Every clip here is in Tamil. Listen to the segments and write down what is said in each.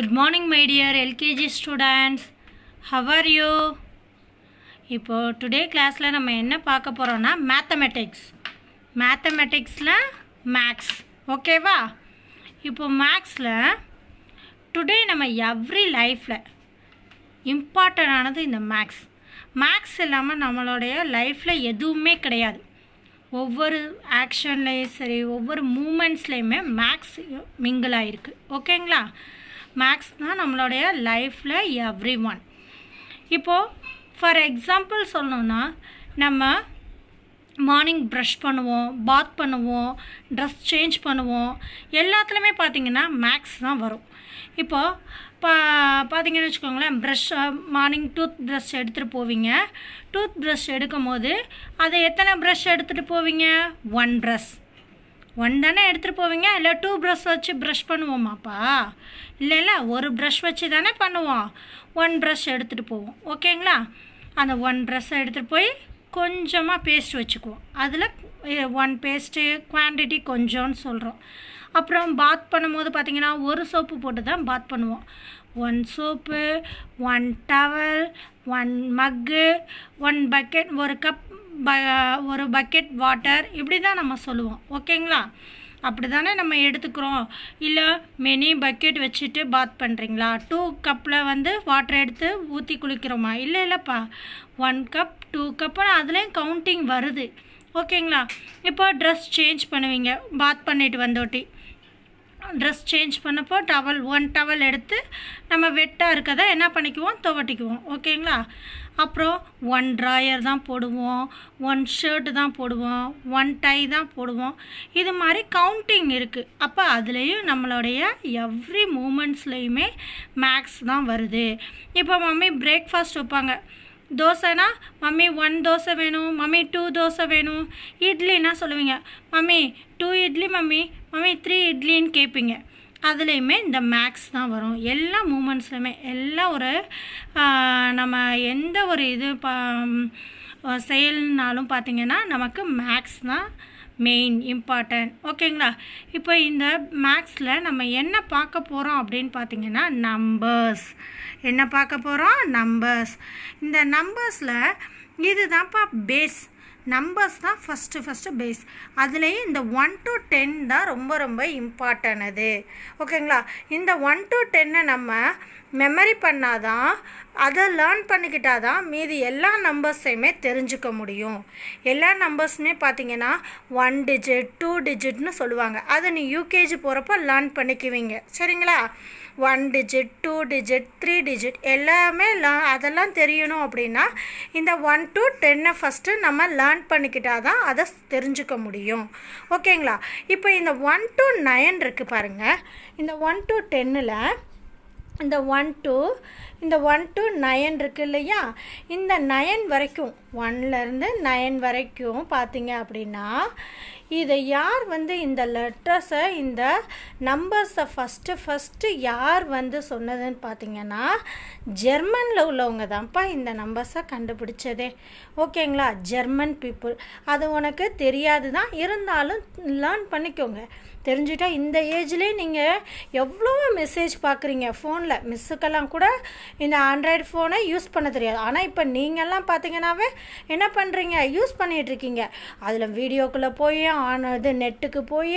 good morning my dear LKG students how are you இப்போது டுடே கிளாஸில் நம்ம என்ன பார்க்க போகிறோன்னா மேத்தமெட்டிக்ஸ் மேத்தமெட்டிக்ஸில் மேக்ஸ் ஓகேவா இப்போ மேக்ஸில் டுடே நம்ம எவ்ரி லைஃப்பில் இம்பார்ட்டண்டானது இந்த மேக்ஸ் மேக்ஸ் இல்லாமல் நம்மளுடைய லைஃப்பில் எதுவுமே கிடையாது ஒவ்வொரு ஆக்ஷன்லேயும் சரி ஒவ்வொரு மூமெண்ட்ஸ்லேயுமே மேக்ஸ் மிங்கிள் ஆகிருக்கு ஓகேங்களா மேக்ஸ் தான் நம்மளுடைய லைஃப்பில் எவ்ரி ஒன் இப்போது ஃபார் எக்ஸாம்பிள் சொல்லணுன்னா நம்ம மார்னிங் ப்ரஷ் பண்ணுவோம் பாத் பண்ணுவோம் ட்ரெஸ் சேஞ்ச் பண்ணுவோம் எல்லாத்துலேயுமே பார்த்திங்கன்னா மேக்ஸ் தான் வரும் இப்போது பா பார்த்தீங்கன்னு வச்சுக்கோங்களேன் ப்ரஷ் மார்னிங் டூத் ப்ரஷ் எடுத்துகிட்டு போவீங்க டூத் ப்ரஷ் எடுக்கும் போது அதை எத்தனை ப்ரஷ் எடுத்துகிட்டு போவீங்க ஒன் ப்ரஷ் ஒன் தானே எடுத்துகிட்டு போவீங்க இல்லை டூ ப்ரஷ் வச்சு ப்ரஷ் பண்ணுவோமாப்பா இல்லை இல்லை ஒரு ப்ரஷ் வச்சு தானே பண்ணுவோம் ஒன் ப்ரஷ் எடுத்துகிட்டு போவோம் ஓகேங்களா அந்த ஒன் ப்ரஷ்ஷை எடுத்துகிட்டு போய் கொஞ்சமாக பேஸ்ட் வச்சுக்குவோம் அதில் ஒன் பேஸ்ட்டு குவான்டிட்டி கொஞ்சம்னு சொல்கிறோம் அப்புறம் பாத் பண்ணும்போது பார்த்திங்கன்னா ஒரு சோப்பு போட்டு தான் பாத் பண்ணுவோம் one soap one towel one mug one bucket ஒரு கப் ப ஒரு பக்கெட் வாட்டர் இப்படி தான் நம்ம சொல்லுவோம் ஓகேங்களா அப்படி தானே நம்ம எடுத்துக்கிறோம் இல்லை மெனி பக்கெட் வச்சுட்டு பாத் பண்ணுறீங்களா டூ கப்பில் வந்து வாட்டர் எடுத்து ஊற்றி குளிக்கிறோமா இல்லை இல்லைப்பா ஒன் கப் டூ கப்பு அதுலேயும் கவுண்டிங் வருது ஓகேங்களா இப்போ ட்ரெஸ் சேஞ்ச் பண்ணுவீங்க பாத் பண்ணிட்டு வந்தோட்டி ட்ரெஸ் சேஞ்ச் பண்ணப்போ டவல் ஒன் டவல் எடுத்து நம்ம வெட்டாக இருக்கதை என்ன பண்ணிக்குவோம் துவட்டிக்குவோம் ஓகேங்களா அப்புறம் ஒன் ட்ராயர் தான் போடுவோம் ஒன் ஷர்ட்டு தான் போடுவோம் ஒன் டை தான் போடுவோம் இது மாதிரி கவுண்டிங் இருக்குது அப்போ அதுலேயும் நம்மளுடைய எவ்ரி மூமெண்ட்ஸ்லேயுமே மேக்ஸ் தான் வருது இப்போ மம்மி பிரேக்ஃபாஸ்ட் வைப்பாங்க தோசைனா மம்மி ஒன் தோசை வேணும் மம்மி டூ தோசை வேணும் இட்லின்னா சொல்லுவீங்க mummy two idli mummy mummy three இட்லின்னு கேட்பீங்க அதுலேயுமே இந்த மேக்ஸ் தான் வரும் எல்லா மூமெண்ட்ஸ்லையுமே எல்லா ஒரு நம்ம எந்த ஒரு இது செயல்னாலும் பார்த்திங்கன்னா நமக்கு மேக்ஸ் தான் மெயின் இம்பார்ட்டன்ட் ஓகேங்களா இப்போ இந்த மேக்ஸில் நம்ம என்ன பார்க்க போகிறோம் அப்படின்னு பார்த்தீங்கன்னா நம்பர்ஸ் என்ன பார்க்க போகிறோம் நம்பர்ஸ் இந்த நம்பர்ஸில் இது தான்ப்பா பேஸ் நம்பர்ஸ் தான் ஃபஸ்ட்டு ஃபஸ்ட்டு பேஸ் அதுலேயும் இந்த ஒன் டு டென் தான் ரொம்ப ரொம்ப இம்பார்ட்டன் அது ஓகேங்களா இந்த ஒன் டு டென்னை நம்ம மெமரி பண்ணாதான் அதை லேர்ன் பண்ணிக்கிட்டால் தான் மீதி எல்லா நம்பர்ஸையுமே தெரிஞ்சுக்க முடியும் எல்லா நம்பர்ஸுமே பார்த்தீங்கன்னா ஒன் டிஜிட் டூ டிஜிட்னு சொல்லுவாங்க அதை நீ யூகேஜி போகிறப்ப லேர்ன் பண்ணிக்குவீங்க சரிங்களா one digit two digit three digit எல்லாமே அதெல்லாம் தெரியணும் அப்படின்னா இந்த ஒன் டு டென்னை ஃபஸ்ட்டு நம்ம லேர்ன் பண்ணிக்கிட்டால் தான் அதை தெரிஞ்சுக்க முடியும் ஓகேங்களா இப்போ இந்த ஒன் டு நைன் இருக்குது பாருங்கள் இந்த ஒன் டு டென்னில் இந்த ஒன் டூ இந்த ஒன் டு நயன் இருக்குது இல்லையா இந்த நயன் வரைக்கும் ஒன்லேருந்து நைன் வரைக்கும் பார்த்தீங்க அப்படின்னா இதை யார் வந்து இந்த லெட்டர்ஸை இந்த நம்பர்ஸை ஃபஸ்ட்டு ஃபஸ்ட்டு யார் வந்து சொன்னதுன்னு பார்த்தீங்கன்னா ஜெர்மனில் உள்ளவங்க தான்ப்பா இந்த நம்பர்ஸை கண்டுபிடிச்சதே ஓகேங்களா ஜெர்மன் பீப்புள் அது உனக்கு தெரியாது தான் இருந்தாலும் லேர்ன் பண்ணிக்கோங்க தெரிஞ்சுட்டா இந்த ஏஜ்லேயே நீங்கள் எவ்வளோ மெசேஜ் பார்க்குறீங்க ஃபோனில் மிஸ்ஸுக்கெல்லாம் கூட இந்த ஆண்ட்ராய்டு ஃபோனை யூஸ் பண்ண தெரியாது ஆனால் இப்போ நீங்கள்லாம் பார்த்தீங்கன்னாவே என்ன பண்ணுறீங்க யூஸ் பண்ணிகிட்ருக்கீங்க அதில் வீடியோக்குள்ளே போய் ஆனது நெட்டுக்கு போய்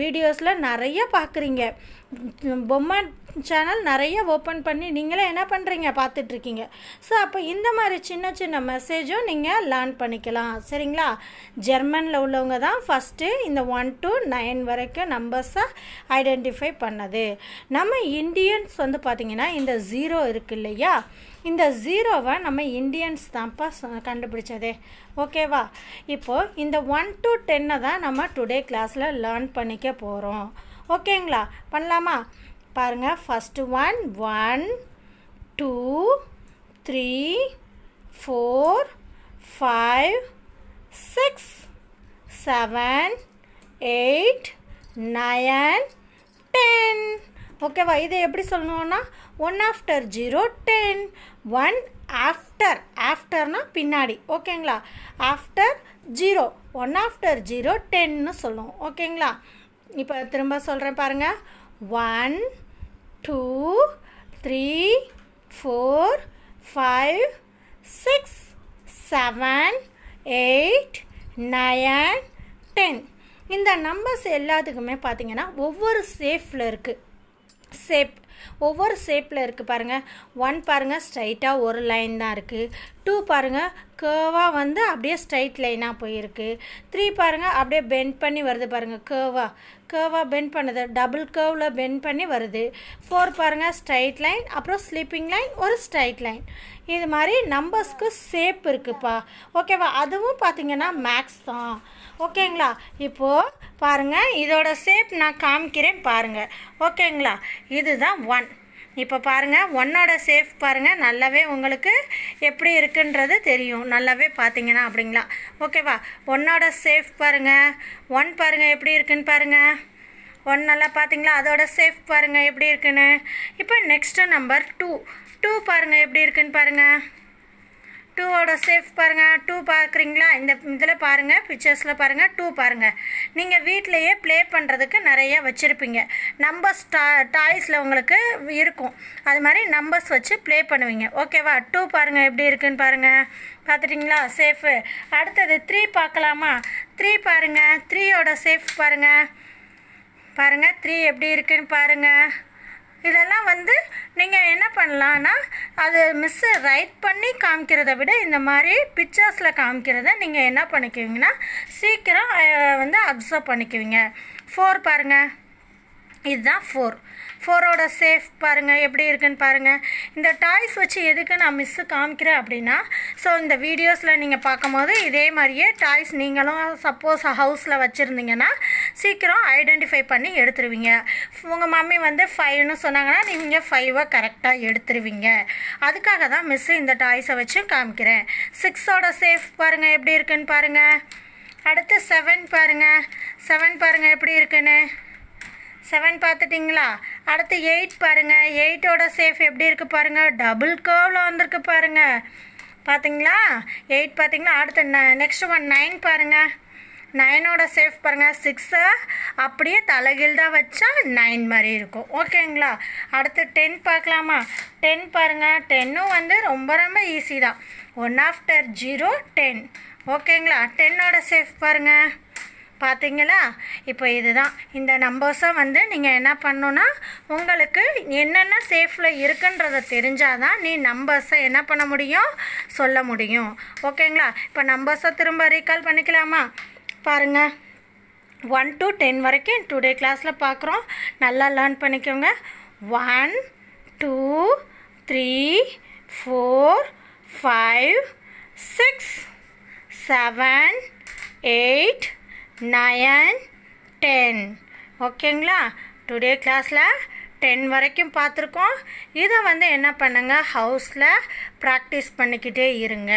வீடியோஸில் நிறைய பார்க்குறீங்க பொம்மை சேனல் நிறைய ஓப்பன் பண்ணி நீங்களே என்ன பண்ணுறீங்க பார்த்துட்ருக்கீங்க ஸோ அப்போ இந்த மாதிரி சின்ன சின்ன மெசேஜும் நீங்கள் லேர்ன் பண்ணிக்கலாம் சரிங்களா ஜெர்மனில் உள்ளவங்க தான் ஃபஸ்ட்டு இந்த ஒன் டு நைன் வரைக்கும் நம்பர்ஸை ஐடென்டிஃபை பண்ணது நம்ம இந்தியன்ஸ் வந்து பார்த்திங்கன்னா இந்த ஜீரோ இருக்கு இல்லையா இந்த ஜீரோவை நம்ம இந்தியன்ஸ் தான்ப்பா கண்டுபிடிச்சதே ஓகேவா இப்போது இந்த ஒன் டு டென்னை தான் நம்ம டுடே கிளாஸில் லேர்ன் பண்ணிக்க போகிறோம் ஓகேங்களா பண்ணலாமா பாருங்கள் first one one two three four five six seven eight nine ten ஓகேவா இதை எப்படி சொல்லணும்னா one after zero ten one after ஆஃப்டர்னா பின்னாடி ஓகேங்களா after zero one after zero டென்னு சொல்லுவோம் ஓகேங்களா இப்போ திரும்ப சொல்கிறேன் பாருங்கள் one two three four five six seven eight nine ten இந்த நம்பர்ஸ் எல்லாத்துக்குமே பார்த்தீங்கன்னா ஒவ்வொரு சேஃபில் இருக்குது சேப் ஒவ்வொரு ஷேப்பில் இருக்குது பாருங்கள் ஒன் பாருங்கள் ஸ்ட்ரைட்டாக ஒரு லைன் தான் இருக்குது டூ பாருங்கள் கேர்வாக வந்து அப்படியே ஸ்ட்ரைட் லைனாக போயிருக்கு த்ரீ பாருங்கள் அப்படியே பெண்ட் பண்ணி வருது பாருங்கள் கேர்வாக கேர்வாக பெண்ட் பண்ணுது டபுள் கேர்வில் பெண்ட் பண்ணி வருது ஃபோர் பாருங்கள் ஸ்ட்ரைட் லைன் அப்புறம் ஸ்லீப்பிங் லைன் ஒரு ஸ்ட்ரைட் லைன் இது மாதிரி நம்பர்ஸ்க்கு சேப் இருக்குதுப்பா ஓகேவா அதுவும் பார்த்திங்கன்னா மேக்ஸ் தான் ஓகேங்களா இப்போது பாருங்கள் இதோட சேப் நான் காமிக்கிறேன் பாருங்கள் ஓகேங்களா இதுதான் ஒன் இப்போ பாருங்கள் ஒன்னோட சேஃப் பாருங்கள் நல்லாவே உங்களுக்கு எப்படி இருக்குன்றது தெரியும் நல்லாவே பார்த்தீங்கன்னா அப்படிங்களா ஓகேவா ஒன்னோட சேஃப் பாருங்கள் ஒன் பாருங்கள் எப்படி இருக்குன்னு பாருங்கள் ஒன் நல்லா பார்த்தீங்களா அதோட சேஃப் பாருங்கள் எப்படி இருக்குன்னு இப்போ நெக்ஸ்ட்டு நம்பர் டூ டூ பாருங்கள் எப்படி இருக்குன்னு பாருங்கள் டூவோட சேஃப் பாருங்கள் டூ பார்க்குறீங்களா இந்த இதில் பாருங்கள் பிக்சர்ஸில் பாருங்கள் டூ பாருங்கள் நீங்கள் வீட்லேயே ப்ளே பண்ணுறதுக்கு நிறைய வச்சுருப்பீங்க நம்பர்ஸ் டா டாய்ஸில் உங்களுக்கு இருக்கும் அது மாதிரி நம்பர்ஸ் வச்சு ப்ளே பண்ணுவீங்க ஓகேவா டூ பாருங்கள் எப்படி இருக்குன்னு பாருங்கள் பார்த்துட்டிங்களா சேஃபு அடுத்தது த்ரீ பார்க்கலாமா த்ரீ பாருங்கள் த்ரீயோட சேஃப் பாருங்கள் பாருங்கள் த்ரீ எப்படி இருக்குன்னு பாருங்கள் இதெல்லாம் வந்து நீங்கள் என்ன பண்ணலான்னா அது மிஸ்ஸு ரைட் பண்ணி காமிக்கிறத விட இந்த மாதிரி பிக்சர்ஸில் காமிக்கிறத நீங்கள் என்ன பண்ணிக்குவீங்கன்னா சீக்கிரம் வந்து அப்சர்வ் பண்ணிக்குவீங்க ஃபோர் பாருங்கள் இதுதான் ஃபோர் ஃபோரோட சேஃப் பாருங்கள் எப்படி இருக்குன்னு பாருங்கள் இந்த டாய்ஸ் வச்சு எதுக்கு நான் மிஸ்ஸு காமிக்கிறேன் அப்படின்னா ஸோ இந்த வீடியோஸில் நீங்கள் பார்க்கும்போது இதே மாதிரியே டாய்ஸ் நீங்களும் சப்போஸ் ஹவுஸில் வச்சுருந்தீங்கன்னா சீக்கிரம் ஐடென்டிஃபை பண்ணி எடுத்துருவீங்க உங்கள் மம்மி வந்து ஃபைவ்னு சொன்னாங்கன்னா நீங்கள் ஃபைவை கரெக்டாக எடுத்துருவீங்க அதுக்காக தான் மிஸ்ஸு இந்த டாய்ஸை வச்சு காமிக்கிறேன் சிக்ஸோட சேஃப் பாருங்கள் எப்படி இருக்குன்னு பாருங்கள் அடுத்து செவன் பாருங்கள் செவன் பாருங்கள் எப்படி இருக்குன்னு செவன் பார்த்துட்டிங்களா அடுத்து எயிட் பாருங்கள் எயிட்டோட சேஃப் எப்படி இருக்குது பாருங்கள் டபுள் கேவில் வந்திருக்கு பாருங்கள் பார்த்தீங்களா எயிட் பார்த்தீங்களா அடுத்து ந நெக்ஸ்ட் ஒன் நைன் பாருங்கள் நைனோட சேஃப் பாருங்கள் சிக்ஸை அப்படியே தலைகீழ்தான் வச்சா நைன் மாதிரி இருக்கும் ஓகேங்களா அடுத்து டென் பார்க்கலாமா டென் பாருங்கள் டென்னும் வந்து ரொம்ப ரொம்ப ஈஸி தான் ஒன் ஆஃப்டர் ஜீரோ டென் ஓகேங்களா டென்னோட சேஃப் பாருங்கள் பார்த்தீங்களா இப்போ இதுதான் இந்த நம்பர்ஸை வந்து நீங்கள் என்ன பண்ணணுன்னா உங்களுக்கு என்னென்ன சேஃபில் இருக்குன்றதை தெரிஞ்சாதான் நீ நம்பர்ஸை என்ன பண்ண முடியும் சொல்ல முடியும் ஓகேங்களா இப்போ நம்பர்ஸை திரும்ப ரீகால் பண்ணிக்கலாமா பாருங்கள் ஒன் டு டென் வரைக்கும் டுடே கிளாஸில் பார்க்குறோம் நல்லா லேர்ன் பண்ணிக்கோங்க one two three four five six seven eight nine ten ஓகேங்களா டுடே கிளாஸில் டென் வரைக்கும் பார்த்துருக்கோம் இதை வந்து என்ன பண்ணுங்கள் ஹவுஸில் ப்ராக்டிஸ் பண்ணிக்கிட்டே இருங்க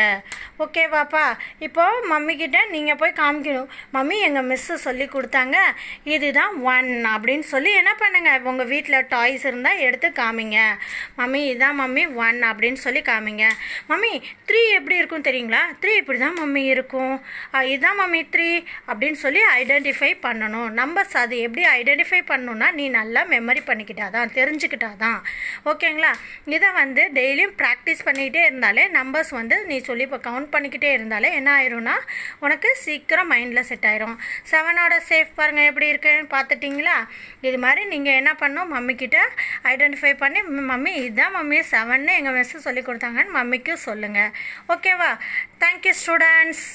ஓகேவாப்பா இப்போது மம்மிக்கிட்ட நீங்கள் போய் காமிக்கணும் மம்மி எங்கள் மிஸ்ஸு சொல்லி கொடுத்தாங்க இதுதான் ஒன் அப்படின்னு சொல்லி என்ன பண்ணுங்கள் உங்கள் வீட்டில் டாய்ஸ் இருந்தால் எடுத்து காமிங்க மம்மி இதுதான் மம்மி ஒன் அப்படின்னு சொல்லி காமிங்க மம்மி த்ரீ எப்படி இருக்கும் தெரியுங்களா த்ரீ இப்படி தான் மம்மி இருக்கும் இதுதான் மம்மி த்ரீ அப்படின்னு சொல்லி ஐடென்டிஃபை பண்ணணும் நம்பர்ஸ் அது எப்படி ஐடென்டிஃபை பண்ணணுன்னா நீ நல்லா மெமரி பண்ணிக்கிட்டா தான் தெரிஞ்சுக்கிட்டா தான் ஓகேங்களா இதை வந்து டெய்லியும் ப்ராக்டிஸ் பண்ணிக்கிட்டே இருந்தாலே நம்பர்ஸ் வந்து நீ சொல்லி இப்போ கவுண்ட் பண்ணிக்கிட்டே இருந்தாலே என்ன ஆயிரும்னா உனக்கு சீக்கிரம் மைண்டில் செட் ஆயிரும் செவனோட சேஃப் பாருங்கள் எப்படி இருக்குன்னு பார்த்துட்டிங்களா இது மாதிரி நீங்கள் என்ன பண்ணும் மம்மிக்கிட்ட ஐடென்டிஃபை பண்ணி மம்மி இதுதான் மம்மி செவன்னு எங்கள் மிஸ்ஸு சொல்லி கொடுத்தாங்கன்னு மம்மிக்கும் சொல்லுங்கள் ஓகேவா தேங்க்யூ ஸ்டூடெண்ட்ஸ்